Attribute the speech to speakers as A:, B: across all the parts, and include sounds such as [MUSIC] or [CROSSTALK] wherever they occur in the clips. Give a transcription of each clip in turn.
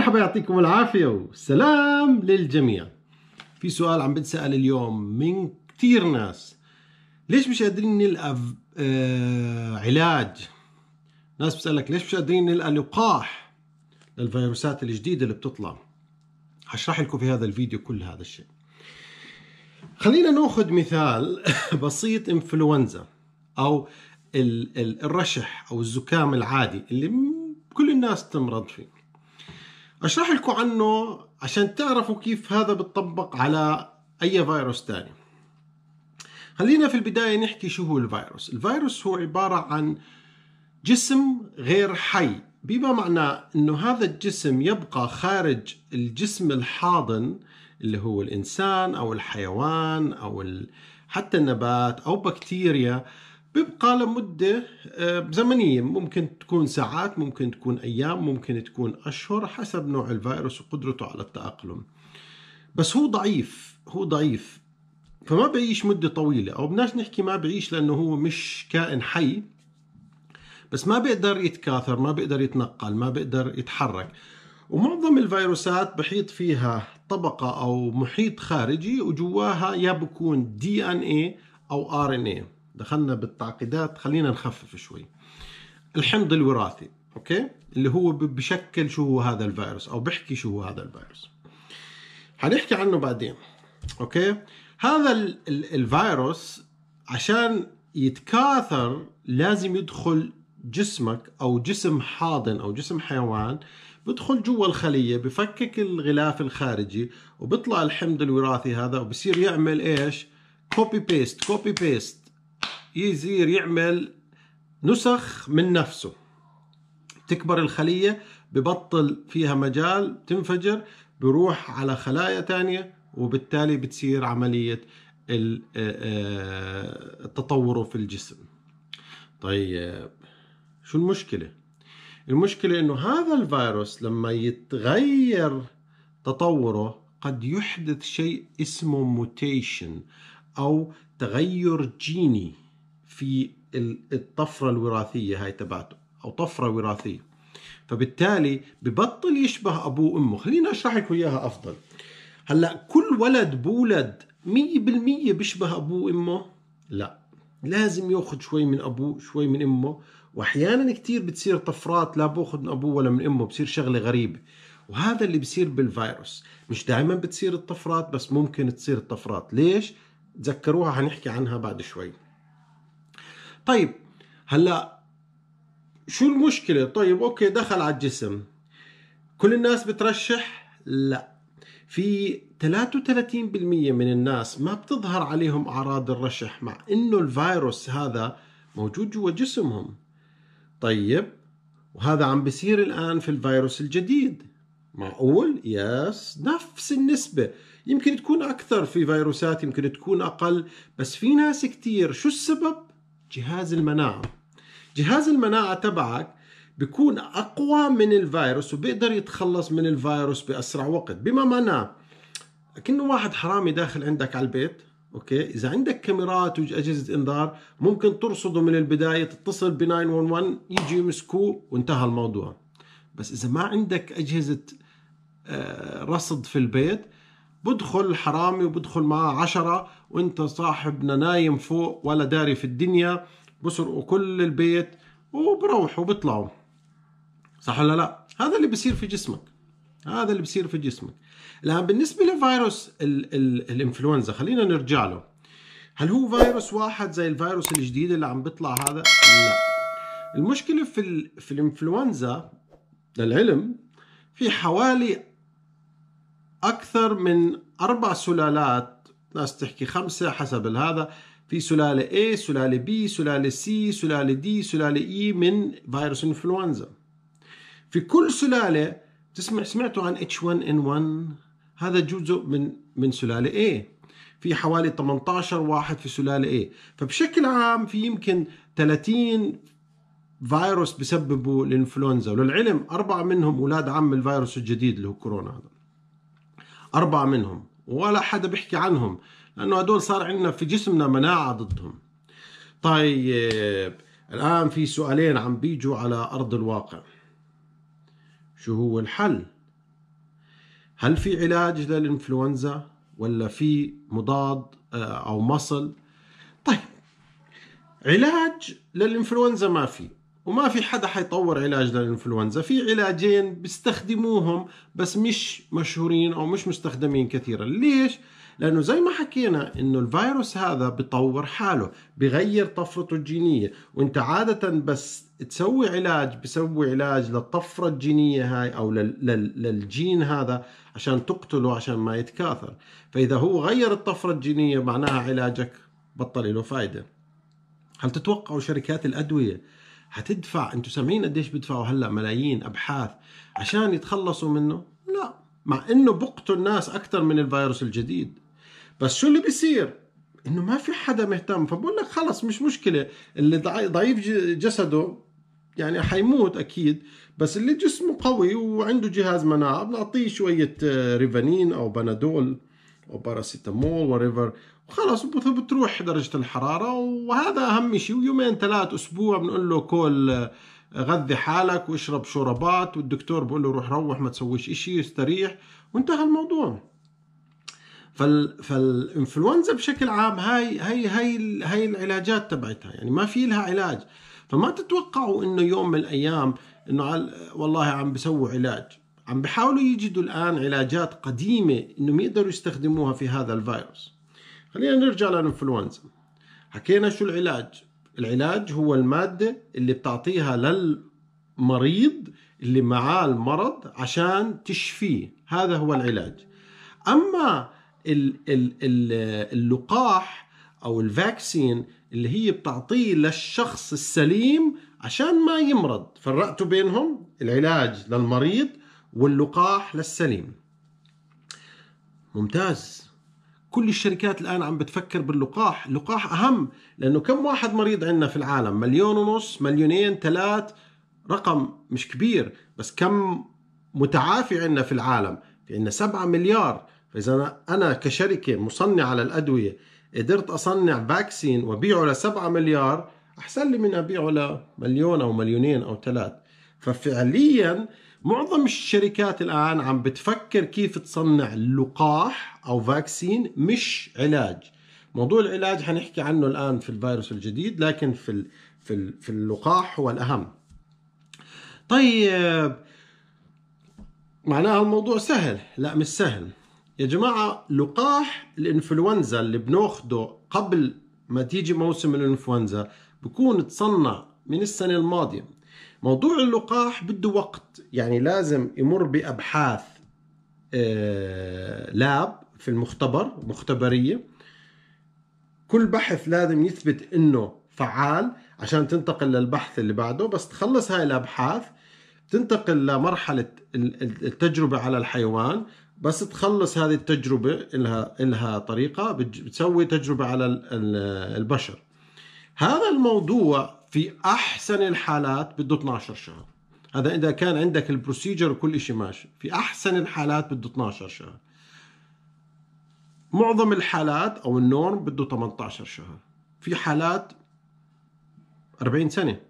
A: مرحبا يعطيكم العافية والسلام للجميع في سؤال عم بتسأل اليوم من كثير ناس ليش مش قادرين نلقى آه، علاج ناس بتسألك ليش مش قادرين نلقى لقاح للفيروسات الجديدة اللي بتطلع هشرح لكم في هذا الفيديو كل هذا الشيء خلينا ناخذ مثال [LAUGHS] بسيط انفلونزا او الرشح او الزكام العادي اللي كل الناس تمرض فيه أشرح لكم عنه عشان تعرفوا كيف هذا بتطبق على أي فيروس تاني خلينا في البداية نحكي شو هو الفيروس الفيروس هو عبارة عن جسم غير حي بما معناه أنه هذا الجسم يبقى خارج الجسم الحاضن اللي هو الإنسان أو الحيوان أو حتى النبات أو بكتيريا بيبقى لمدة آه، زمنية ممكن تكون ساعات ممكن تكون أيام ممكن تكون أشهر حسب نوع الفيروس وقدرته على التأقلم بس هو ضعيف هو ضعيف فما بيعيش مدة طويلة أو بدناش نحكي ما بيعيش لأنه هو مش كائن حي بس ما بيقدر يتكاثر ما بيقدر يتنقل ما بيقدر يتحرك ومعظم الفيروسات بحيط فيها طبقة أو محيط خارجي وجواها يا بكون دي ان اي أو ار ان اي دخلنا بالتعقيدات خلينا نخفف شوي الحمض الوراثي اوكي اللي هو بشكل شو هو هذا الفيروس او بحكي شو هو هذا الفيروس حنحكي عنه بعدين اوكي هذا الـ الـ الفيروس عشان يتكاثر لازم يدخل جسمك او جسم حاضن او جسم حيوان بدخل جوا الخليه بفكك الغلاف الخارجي وبيطلع الحمض الوراثي هذا وبصير يعمل ايش كوبي بيست كوبي بيست يصير يعمل نسخ من نفسه تكبر الخلية ببطل فيها مجال تنفجر بروح على خلايا تانية وبالتالي بتصير عملية آه، آه، تطوره في الجسم طيب شو المشكلة؟ المشكلة انه هذا الفيروس لما يتغير تطوره قد يحدث شيء اسمه موتيشن او تغير جيني في الطفرة الوراثية هاي تبعته أو طفرة وراثية فبالتالي ببطل يشبه أبوه وأمه خليني أشرح لكم إياها أفضل هلأ كل ولد بولد مية بالمية بيشبه أبوه وأمه لا لازم يأخذ شوي من أبوه شوي من أمه وأحيانا كتير بتصير طفرات لا بأخذ من أبوه ولا من أمه بتصير شغلة غريبة وهذا اللي بصير بالفيروس مش دائما بتصير الطفرات بس ممكن تصير الطفرات ليش؟ تذكروها هنحكي عنها بعد شوي طيب هلا شو المشكلة طيب اوكي دخل على الجسم كل الناس بترشح لا في 33% من الناس ما بتظهر عليهم اعراض الرشح مع انه الفيروس هذا موجود جوا جسمهم طيب وهذا عم بصير الان في الفيروس الجديد معقول يس نفس النسبة يمكن تكون أكثر في فيروسات يمكن تكون أقل بس في ناس كتير شو السبب جهاز المناعة جهاز المناعة تبعك بيكون أقوى من الفيروس وبيقدر يتخلص من الفيروس بأسرع وقت بما معناه كأنه واحد حرامي داخل عندك على البيت اوكي اذا عندك كاميرات واجهزه انذار ممكن ترصده من البدايه تتصل ب 911 يجي يمسكوه وانتهى الموضوع بس اذا ما عندك اجهزه آه، رصد في البيت بدخل حرامي وبدخل معاه عشرة وانت صاحبنا نايم فوق ولا داري في الدنيا بسرقوا كل البيت وبروحوا بيطلعوا صح ولا لا هذا اللي بصير في جسمك هذا اللي بصير في جسمك الان بالنسبه لفيروس الـ الـ الانفلونزا خلينا نرجع له هل هو فيروس واحد زي الفيروس الجديد اللي عم بيطلع هذا لا المشكله في الـ في الانفلونزا للعلم في حوالي اكثر من اربع سلالات ناس تحكي خمسة حسب هذا في سلالة A سلالة B سلالة C سلالة D سلالة E من فيروس انفلونزا في كل سلالة تسمع سمعتوا عن H1N1 هذا جزء من من سلالة A في حوالي 18 واحد في سلالة A فبشكل عام في يمكن 30 فيروس بسببوا الانفلونزا وللعلم أربعة منهم أولاد عم الفيروس الجديد اللي هو كورونا هذا أربعة منهم ولا حدا بيحكي عنهم لانه هدول صار عندنا في جسمنا مناعه ضدهم طيب الان في سؤالين عم بيجوا على ارض الواقع شو هو الحل هل في علاج للانفلونزا ولا في مضاد آه، او مصل طيب علاج للانفلونزا ما في وما في حدا حيطور علاج للإنفلونزا في علاجين بيستخدموهم بس مش مشهورين أو مش مستخدمين كثيرا ليش؟ لأنه زي ما حكينا إنه الفيروس هذا بطور حاله بغير طفرته الجينية وإنت عادة بس تسوي علاج بسوي علاج للطفرة الجينية هاي أو للجين هذا عشان تقتله عشان ما يتكاثر فإذا هو غير الطفرة الجينية معناها علاجك بطل له فايدة هل تتوقعوا شركات الأدوية هتدفع انتم سامعين قديش بيدفعوا هلا ملايين ابحاث عشان يتخلصوا منه لا مع انه بقتل ناس اكثر من الفيروس الجديد بس شو اللي بيصير انه ما في حدا مهتم فبقول لك خلص مش مشكله اللي ضعيف جسده يعني حيموت اكيد بس اللي جسمه قوي وعنده جهاز مناعه بنعطيه شويه آه، ريفانين او بنادول وباراسيتامول وريفر وخلاص بتروح درجة الحرارة وهذا أهم شيء ويومين ثلاث أسبوع بنقول له كل آه، غذي حالك واشرب شربات والدكتور بقول له روح روح ما تسويش إشي استريح وانتهى الموضوع فال فالانفلونزا بشكل عام هاي هاي هاي هاي العلاجات تبعتها يعني ما في لها علاج فما تتوقعوا انه يوم من الايام انه والله عم بسوي علاج عم بحاولوا يجدوا الآن علاجات قديمة إنهم يقدروا يستخدموها في هذا الفيروس خلينا نرجع للإنفلونزا حكينا شو العلاج العلاج هو المادة اللي بتعطيها للمريض اللي معاه المرض عشان تشفيه هذا هو العلاج أما اللقاح أو الفاكسين اللي هي بتعطيه للشخص السليم عشان ما يمرض فرقتوا بينهم العلاج للمريض واللقاح للسليم ممتاز كل الشركات الآن عم بتفكر باللقاح اللقاح أهم لأنه كم واحد مريض عندنا في العالم مليون ونص مليونين ثلاث رقم مش كبير بس كم متعافي عندنا في العالم في عندنا 7 مليار فإذا أنا كشركة مصنعة للأدوية قدرت أصنع فاكسين وبيعه لسبعة مليار أحسن لي من أبيعه لمليون أو مليونين أو ثلاث ففعليا معظم الشركات الآن عم بتفكر كيف تصنع لقاح أو فاكسين مش علاج موضوع العلاج حنحكي عنه الآن في الفيروس الجديد لكن في, في, في اللقاح هو الأهم طيب معناها الموضوع سهل لا مش سهل يا جماعة لقاح الإنفلونزا اللي بناخده قبل ما تيجي موسم الإنفلونزا بكون تصنع من السنة الماضية موضوع اللقاح بده وقت يعني لازم يمر بأبحاث آه، لاب في المختبر مختبرية كل بحث لازم يثبت انه فعال عشان تنتقل للبحث اللي بعده بس تخلص هاي الابحاث تنتقل لمرحلة التجربة على الحيوان بس تخلص هذه التجربة لها, إلها طريقة بتسوي تجربة على البشر هذا الموضوع في احسن الحالات بده 12 شهر هذا اذا كان عندك البروسيجر وكل شيء ماشي في احسن الحالات بده 12 شهر معظم الحالات او النورم بده 18 شهر في حالات 40 سنه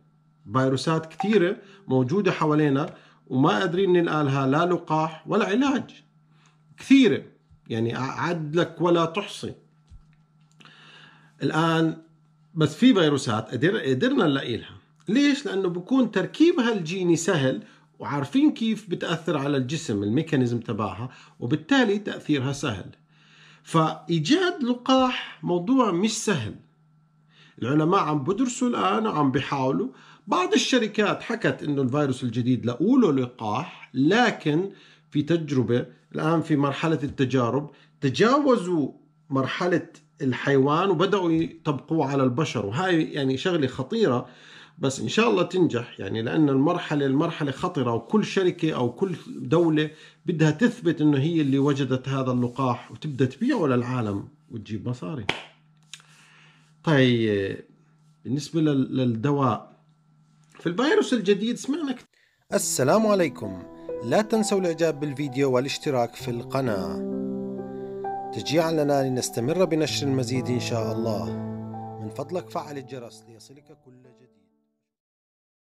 A: فيروسات كثيره موجوده حوالينا وما قادرين ننقلها لا لقاح ولا علاج كثيره يعني عد لك ولا تحصي الان بس في فيروسات قدر قدرنا نلاقي لها ليش لانه بكون تركيبها الجيني سهل وعارفين كيف بتاثر على الجسم الميكانيزم تبعها وبالتالي تاثيرها سهل فايجاد لقاح موضوع مش سهل العلماء عم بدرسوا الان وعم بيحاولوا بعض الشركات حكت انه الفيروس الجديد لقوا له لقاح لكن في تجربه الان في مرحله التجارب تجاوزوا مرحله الحيوان وبداوا يطبقوه على البشر وهاي يعني شغله خطيره بس ان شاء الله تنجح يعني لان المرحله المرحله خطره وكل شركه او كل دوله بدها تثبت انه هي اللي وجدت هذا اللقاح وتبدا تبيعه للعالم وتجيب مصاري طيب بالنسبه للدواء في الفيروس الجديد سمعنا كتير. السلام عليكم لا تنسوا الاعجاب بالفيديو والاشتراك في القناه لنا لنستمر بنشر المزيد إن شاء الله من فضلك فعل الجرس ليصلك كل جديد